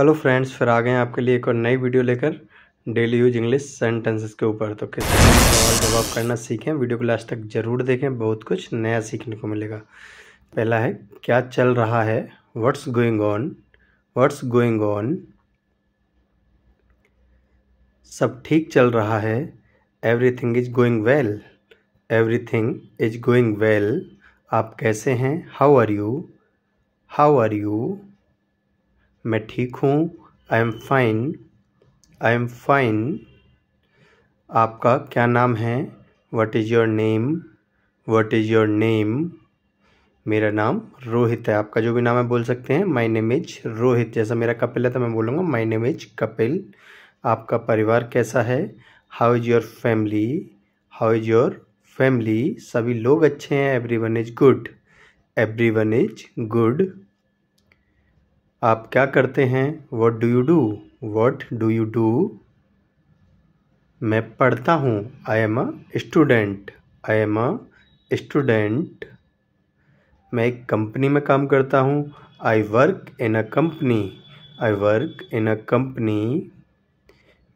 hello friends फिर आ गए हैं आपके लिए एक और नई वीडियो लेकर डेली यूज इंग्लिश सेंटेंसेस के ऊपर तो किस सवाल जवाब करना सीखें वीडियो को लास्ट तक ज़रूर देखें बहुत कुछ नया सीखने को मिलेगा पहला है क्या चल रहा है what's going on what's going on सब ठीक चल रहा है everything is going well everything is going well आप कैसे हैं how are you how are you मैं ठीक हूँ I am fine I am fine आपका क्या नाम है what is your name what is your name मेरा नाम रोहित है आपका जो भी नाम है बोल सकते हैं माई नेम इज रोहित जैसा मेरा कपिल है तो मैं बोलूँगा माई नेम इज कपिल आपका परिवार कैसा है how is your family how is your family सभी लोग अच्छे हैं every one is good every one is good आप क्या करते हैं what do you do what do you do मैं पढ़ता हूँ I am a student I am a student मैं एक कंपनी में काम करता हूँ I work in a company I work in a company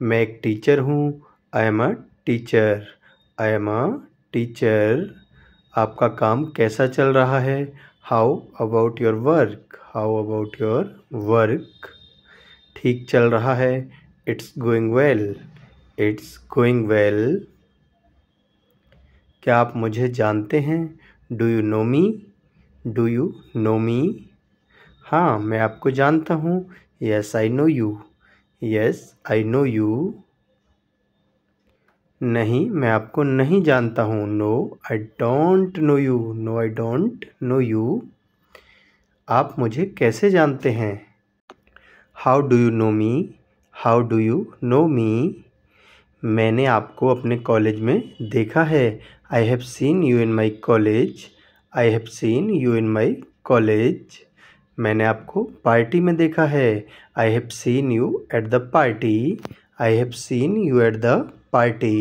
मैं एक टीचर हूँ I am a teacher I am a teacher आपका काम कैसा चल रहा है how about your work how about your work ठीक चल रहा है it's going well it's going well क्या आप मुझे जानते हैं do you know me do you know me हाँ मैं आपको जानता हूँ yes I know you yes I know you नहीं मैं आपको नहीं जानता हूँ no I don't know you no I don't know you आप मुझे कैसे जानते हैं how do you know me how do you know me मैंने आपको अपने कॉलेज में देखा है I have seen you in my college I have seen you in my college मैंने आपको पार्टी में देखा है I have seen you at the party I have seen you at the party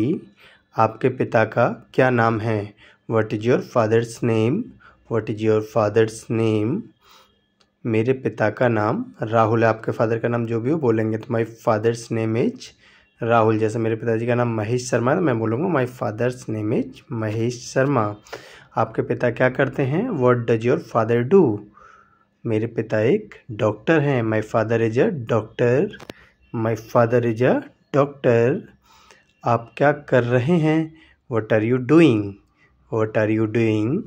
आपके पिता का क्या नाम है what is your father's name what is your father's name मेरे पिता का नाम राहुल है आपके फादर का नाम जो भी हो बोलेंगे तो my father's name is Rahul जैसे मेरे पिताजी का नाम महेश शर्मा है तो मैं बोलूँगा my father's name is Mahesh Sharma आपके पिता क्या करते हैं what does your father do मेरे पिता एक डॉक्टर हैं my father is a doctor my father is a doctor आप क्या कर रहे हैं what are you doing what are you doing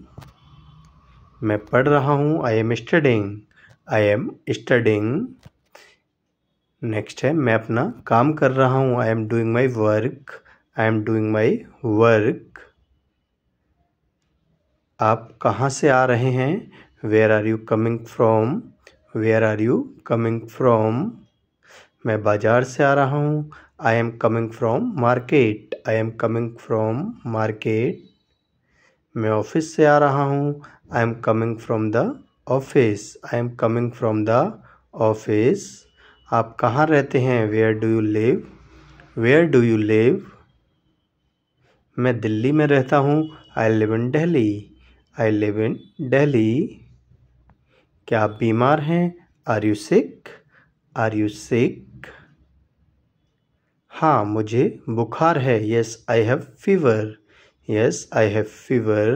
मैं पढ़ रहा हूँ I am studying I am studying next है मैं अपना काम कर रहा हूँ I am doing my work I am doing my work आप कहाँ से आ रहे हैं where are you coming from where are you coming from मैं बाज़ार से आ रहा हूँ I am coming from market I am coming from market मैं ऑफिस से आ रहा हूँ I am coming from the office I am coming from the office आप कहाँ रहते हैं where do you live where do you live मैं दिल्ली में रहता हूँ I live in Delhi I live in Delhi क्या आप बीमार हैं are you sick are you sick हाँ मुझे बुखार है yes I have fever yes I have fever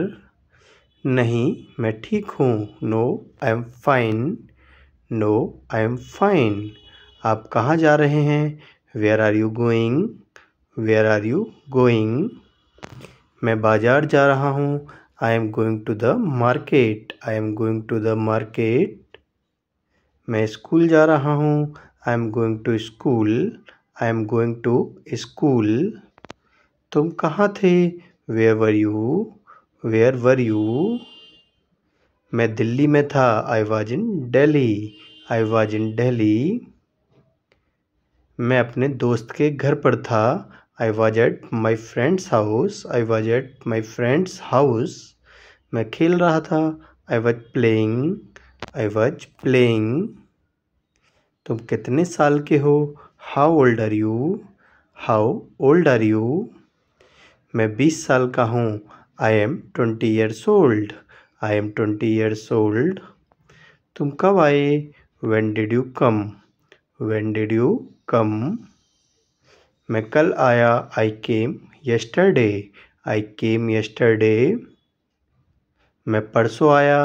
नहीं मैं ठीक हूँ no I am fine no I am fine आप कहाँ जा रहे हैं where are you going where are you going मैं बाज़ार जा रहा हूँ I am going to the market I am going to the market मैं स्कूल जा रहा हूँ I am going to school I am going to school तुम कहाँ थे where were you where were you मैं दिल्ली में था I was in Delhi I was in Delhi मैं अपने दोस्त के घर पर था I was at my friend's house I was at my friend's house मैं खेल रहा था I was playing I was playing तुम कितने साल के हो how old are you how old are you मैं बीस साल का हूँ I am twenty years old I am twenty years old तुम कब आए when did you come when did you come मैं कल आया I came yesterday I came yesterday मैं परसों आया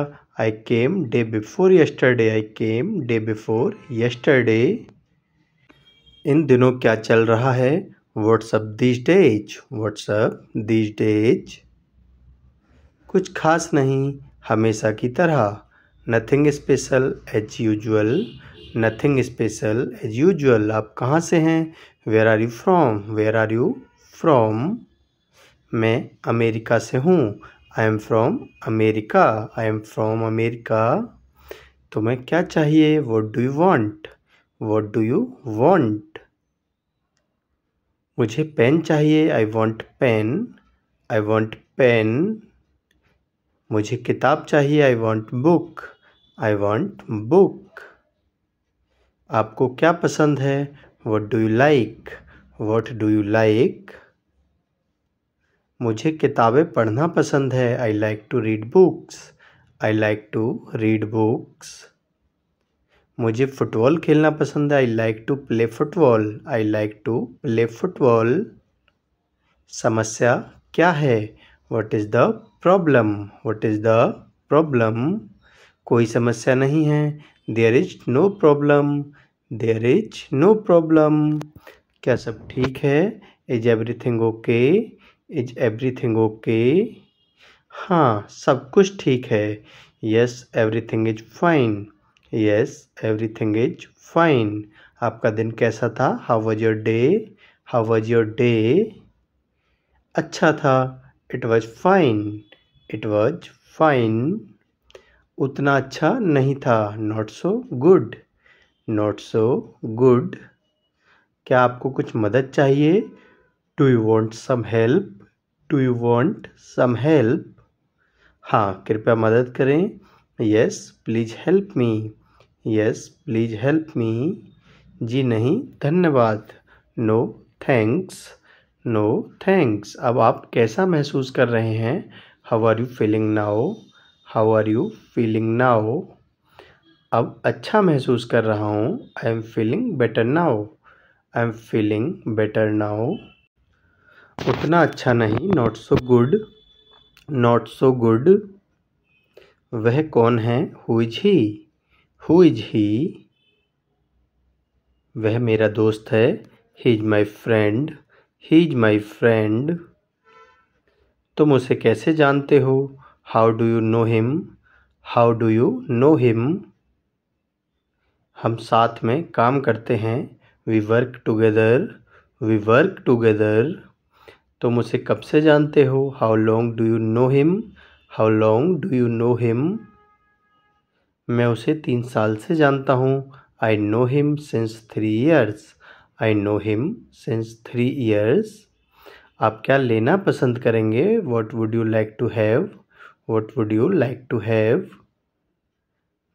I came day before yesterday I came day before yesterday इन दिनों क्या चल रहा है what's up this days what's up this days कुछ खास नहीं हमेशा की तरह nothing special as usual nothing special as usual आप कहाँ से हैं where are you from where are you from मैं अमेरिका से हूँ I am from America I am from America तुम्हें क्या चाहिए what do you want what do you want मुझे पेन चाहिए I want pen I want pen मुझे किताब चाहिए I want book I want book आपको क्या पसंद है what do you like what do you like मुझे किताबें पढ़ना पसंद है I like to read books I like to read books मुझे फुटबॉल खेलना पसंद है I like to play football I like to play football समस्या क्या है what is the problem what is the problem कोई समस्या नहीं है there is no problem there is no problem क्या सब ठीक है is everything okay is everything okay हाँ सब कुछ ठीक है yes everything is fine yes everything is fine आपका दिन कैसा था how was your day how was your day अच्छा था it was fine it was fine उतना अच्छा नहीं था not so good not so good क्या आपको कुछ मदद चाहिए do you want some help do you want some help हाँ कृपया मदद करें yes please help me yes please help me जी नहीं धन्यवाद नो थैंक्स नो थैंक्स अब आप कैसा महसूस कर रहे हैं how are you feeling now how are you feeling now अब अच्छा महसूस कर रहा हूँ आई एम फीलिंग बेटर नाओ आई एम फीलिंग बेटर नाओ उतना अच्छा नहीं not so good not so good वह कौन है who is he who is he वह मेरा दोस्त है he is my friend he is my friend तुम उसे कैसे जानते हो how do you know him how do you know him हम साथ में काम करते हैं we work together we work together तुम उसे कब से जानते हो how long do you know him how long do you know him मैं उसे तीन साल से जानता हूँ I know him since three years I know him since three years आप क्या लेना पसंद करेंगे what would you like to have what would you like to have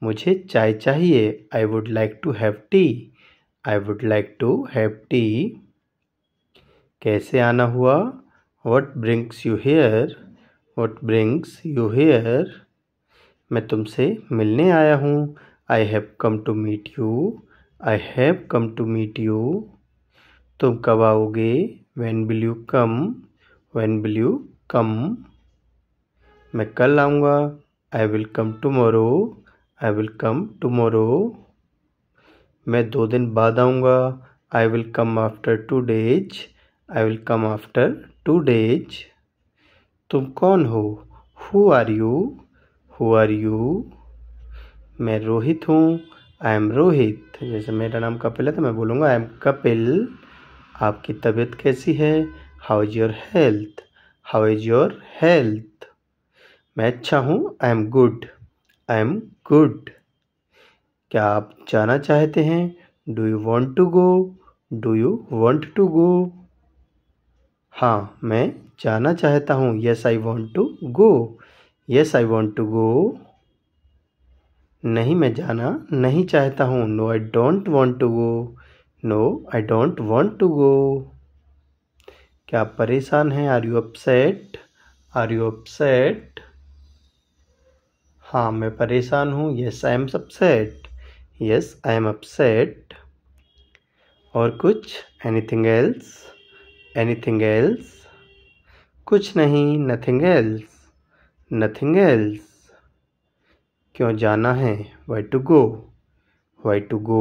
मुझे चाय चाहिए I would like to have tea I would like to have tea कैसे आना हुआ what brings you here what brings you here मैं तुमसे मिलने आया हूँ I have come to meet you I have come to meet you तुम कब आओगे when will you come when will you come मैं कल आऊँगा आई विल कम मोरो आई विल कम मोरो मैं दो दिन बाद आऊँगा I will come after two days I will come after two days तुम कौन हो who are you who are you मैं रोहित हूँ आई एम रोहित जैसे मेरा नाम कपिल है तो मैं बोलूँगा आई एम कपिल आपकी तबीयत कैसी है how is your health how is your health मैं अच्छा हूँ I am good I am good क्या आप जाना चाहते हैं do you want to go do you want to go हाँ मैं जाना चाहता हूँ yes I want to go yes I want to go नहीं मैं जाना नहीं चाहता हूँ no I don't want to go no I don't want to go क्या आप परेशान हैं are you upset are you upset हाँ मैं परेशान हूँ yes I am upset yes I am upset और कुछ एनीथिंग एल्स एनीथिंग एल्स कुछ नहीं नथिंग एल्स नथिंग एल्स क्यों जाना है why to go why to go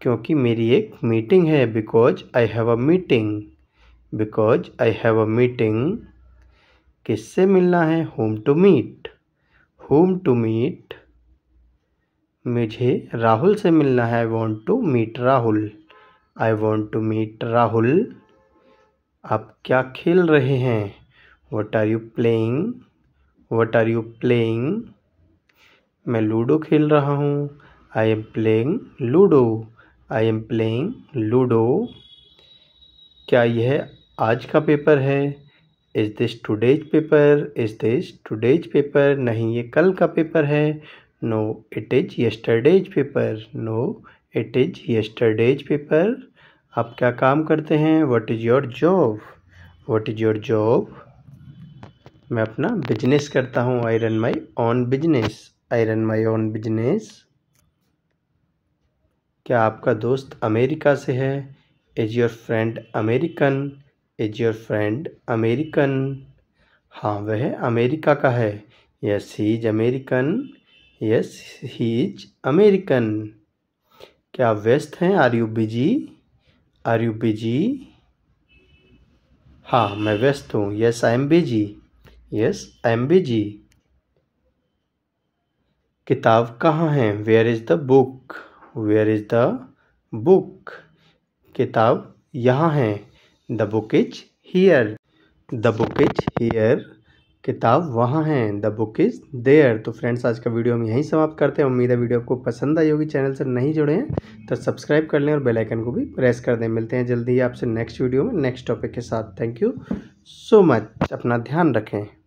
क्योंकि मेरी एक मीटिंग है because I have a meeting because I have a meeting किससे मिलना है whom to meet whom to meet मुझे राहुल से मिलना है I want to meet Rahul I want to meet Rahul आप क्या खेल रहे हैं what are you playing what are you playing मैं लूडो खेल रहा हूँ I am playing ludo I am playing ludo क्या यह आज का पेपर है is this today's paper is this today's paper नहीं ये कल का पेपर है no it is yesterday's paper no it is yesterday's paper आप क्या काम करते हैं what is your job what is your job मैं अपना बिजनेस करता हूँ I run my own business I run my own business क्या आपका दोस्त अमेरिका से है is your friend American is your friend American हाँ वह अमेरिका का है yes he is American yes he is American क्या आप व्यस्त हैं are you busy are you busy हाँ मैं व्यस्त हूँ yes I am busy yes am busy किताब कहाँ है where is the book where is the book किताब यहाँ है the book is here the book is here किताब वहाँ है द बुक इज़ देयर तो फ्रेंड्स आज का वीडियो हम यहीं समाप्त करते हैं उम्मीद है वीडियो आपको पसंद आई होगी चैनल से नहीं जुड़े हैं तो सब्सक्राइब कर लें और बेल आइकन को भी प्रेस कर दें मिलते हैं जल्दी ही आपसे नेक्स्ट वीडियो में नेक्स्ट टॉपिक के साथ थैंक यू सो मच अपना ध्यान रखें